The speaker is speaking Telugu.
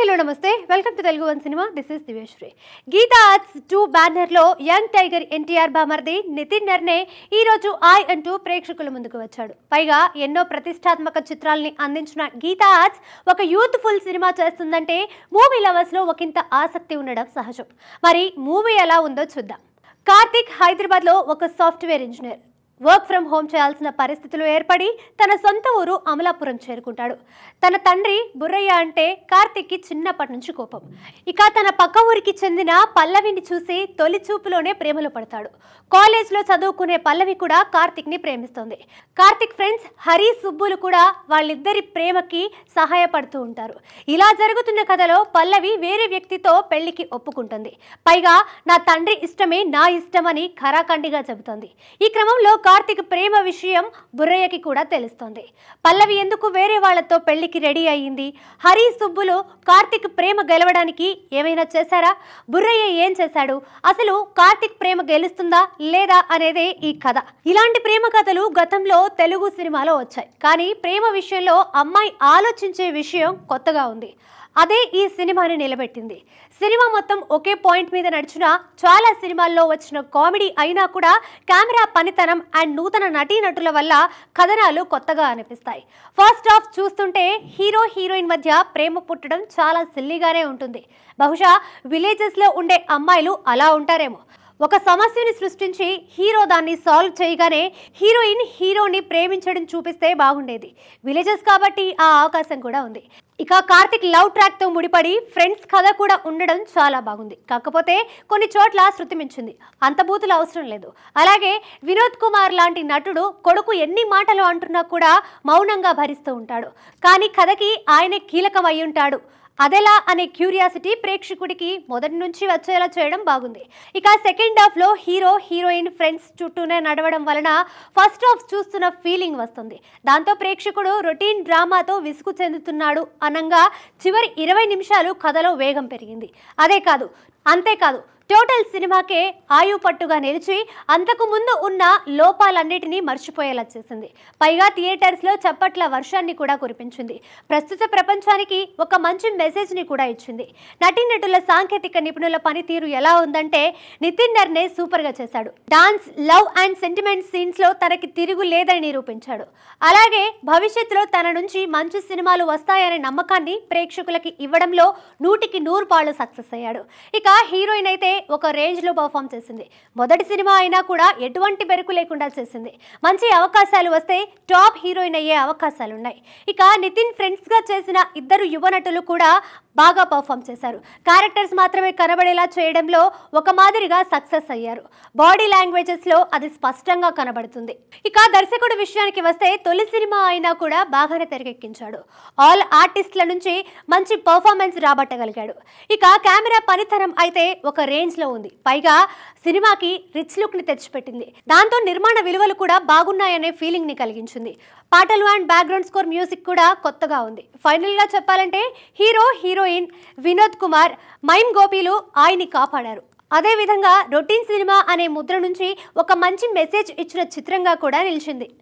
హలో నమస్తే welcome to Telugu one cinema this is దివేశ్వరి గీతా ఆర్ట్స్ టూ బ్యానర్లో యంగ్ టైగర్ ఎన్టీఆర్ బామర్ది నితిన్ నర్నే ఈరోజు ఆయ్ అంటూ ప్రేక్షకుల ముందుకు వచ్చాడు పైగా ఎన్నో ప్రతిష్టాత్మక చిత్రాల్ని అందించిన గీతా ఆర్ట్స్ ఒక యూత్ఫుల్ సినిమా చేస్తుందంటే మూవీ లవర్స్లో ఒకంత ఆసక్తి ఉండడం సహజం మరి మూవీ ఎలా ఉందో చూద్దాం కార్తిక్ హైదరాబాద్లో ఒక software engineer work from home చేయాల్సిన పరిస్థితులు ఏర్పడి తన సొంత ఊరు అమలాపురం చేరుకుంటాడు తన తండ్రి బుర్రయ్య అంటే కార్తిక్కి చిన్నప్పటి నుంచి కోపం ఇక తన పక్క ఊరికి చెందిన పల్లవిని చూసి తొలి చూపులోనే ప్రేమలో పడతాడు కాలేజ్లో చదువుకునే పల్లవి కూడా కార్తిక్ని ప్రేమిస్తుంది కార్తిక్ ఫ్రెండ్స్ హరి సుబ్బులు కూడా వాళ్ళిద్దరి ప్రేమకి సహాయపడుతూ ఉంటారు ఇలా జరుగుతున్న కథలో పల్లవి వేరే వ్యక్తితో పెళ్లికి ఒప్పుకుంటుంది పైగా నా తండ్రి ఇష్టమే నా ఇష్టమని ఖరాఖండిగా చెబుతుంది ఈ క్రమంలో కార్తీక్ ప్రేమ విషయం బుర్రయ్యకి కూడా తెలుస్తుంది పల్లవి ఎందుకు వేరే వాళ్లతో పెళ్లికి రెడీ అయ్యింది హరి సుబ్బులు కార్తీక్ ప్రేమ గెలవడానికి ఏమైనా చేశారా బుర్రయ్య ఏం చేశాడు అసలు కార్తీక్ ప్రేమ గెలుస్తుందా లేదా అనేదే ఈ కథ ఇలాంటి ప్రేమ కథలు గతంలో తెలుగు సినిమాలో వచ్చాయి కానీ ప్రేమ విషయంలో అమ్మాయి ఆలోచించే విషయం కొత్తగా ఉంది అదే ఈ సినిమాని నిలబెట్టింది సినిమా మొత్తం ఒకే పాయింట్ మీద నడిచిన చాలా సినిమాల్లో వచ్చిన కామెడీ అయినా కూడా కెమెరా పనితనం అండ్ నూతన నటీనటుల వల్ల కథనాలు కొత్తగా అనిపిస్తాయి ఫస్ట్ హాఫ్ చూస్తుంటే హీరో హీరోయిన్ మధ్య ప్రేమ పుట్టడం చాలా సిల్లీగానే ఉంటుంది బహుశా విలేజెస్లో ఉండే అమ్మాయిలు అలా ఉంటారేమో ఒక సమస్యని సృష్టించి హీరో దాన్ని సాల్వ్ చేయగానే హీరోయిన్ హీరోని ప్రేమించడం చూపిస్తే బాగుండేది విలేజెస్ కాబట్టి ఆ అవకాశం కూడా ఉంది ఇక కార్తిక్ లవ్ ట్రాక్తో ముడిపడి ఫ్రెండ్స్ కథ కూడా ఉండడం చాలా బాగుంది కాకపోతే కొన్ని చోట్ల శృతి మించింది అంత బూతులు అవసరం లేదు అలాగే వినోద్ కుమార్ లాంటి నటుడు కొడుకు ఎన్ని మాటలు అంటున్నా కూడా మౌనంగా భరిస్తూ ఉంటాడు కానీ కథకి ఆయనే కీలకమై ఉంటాడు అదెలా అనే క్యూరియాసిటీ ప్రేక్షకుడికి మొదటి నుంచి వచ్చేలా చేయడం బాగుంది ఇక సెకండ్ హాఫ్లో హీరో హీరోయిన్ ఫ్రెండ్స్ చుట్టూనే నడవడం వలన ఫస్ట్ హాఫ్ చూస్తున్న ఫీలింగ్ వస్తుంది దాంతో ప్రేక్షకుడు రొటీన్ డ్రామాతో విసుగు చెందుతున్నాడు అనంగా చివరి ఇరవై నిమిషాలు కథలో వేగం పెరిగింది అదే కాదు అంతేకాదు టోటల్ సినిమాకే ఆయు పట్టుగా నిలిచి అంతకు ముందు ఉన్న లోపాలన్నిటినీ మర్చిపోయేలా చేసింది పైగా థియేటర్స్లో చప్పట్ల వర్షాన్ని కూడా కురిపించింది ప్రస్తుత ప్రపంచానికి ఒక మంచి మెసేజ్ని కూడా ఇచ్చింది నటీనటుల సాంకేతిక నిపుణుల పనితీరు ఎలా ఉందంటే నితిన్ నర్నే సూపర్గా చేశాడు డాన్స్ లవ్ అండ్ సెంటిమెంట్ సీన్స్లో తనకి తిరుగు లేదని నిరూపించాడు అలాగే భవిష్యత్తులో తన నుంచి మంచి సినిమాలు వస్తాయనే నమ్మకాన్ని ప్రేక్షకులకి ఇవ్వడంలో నూటికి నూరు పాళ్ళు సక్సెస్ అయ్యాడు ఇక హీరోయిన్ అయితే ఒక రేంజ్లో పర్ఫామ్ చేసింది మొదటి సినిమా అయినా కూడా ఎటువంటి బెరుకు లేకుండా చేసింది మంచి అవకాశాలు వస్తే టాప్ హీరోయిన్ అయ్యే అవకాశాలున్నాయి ఇక నితిన్ ఫ్రెండ్స్గా చేసిన ఇద్దరు యువ నటులు కూడా బాగా పర్ఫామ్ చేశారు క్యారెక్టర్స్ మాత్రమే కనబడేలా చేయడంలో ఒక మాదిరిగా సక్సెస్ అయ్యారు బాడీ లాంగ్వేజెస్ లో అది స్పష్టంగా కనబడుతుంది ఇక దర్శకుడు విషయానికి వస్తే తొలి సినిమా అయినా కూడా బాగానే తెరకెక్కించాడు ఆల్ ఆర్టిస్ట్ల నుంచి మంచి పర్ఫార్మెన్స్ రాబట్టగలిగాడు ఇక కెమెరా పనితనం అయితే ఒక రేంజ్ లో ఉంది పైగా సినిమాకి రిచ్ లుక్ ని తెచ్చిపెట్టింది దాంతో నిర్మాణ విలువలు కూడా బాగున్నాయనే ఫీలింగ్ ని కలిగించింది పాటలు అండ్ బ్యాక్గ్రౌండ్ స్కోర్ మ్యూజిక్ కూడా కొత్తగా ఉంది ఫైనల్గా చెప్పాలంటే హీరో హీరోయిన్ వినోద్ కుమార్ మైమ్ గోపీలు ఆయన్ని కాపాడారు అదేవిధంగా రొటీన్ సినిమా అనే ముద్ర నుంచి ఒక మంచి మెసేజ్ ఇచ్చిన చిత్రంగా కూడా నిలిచింది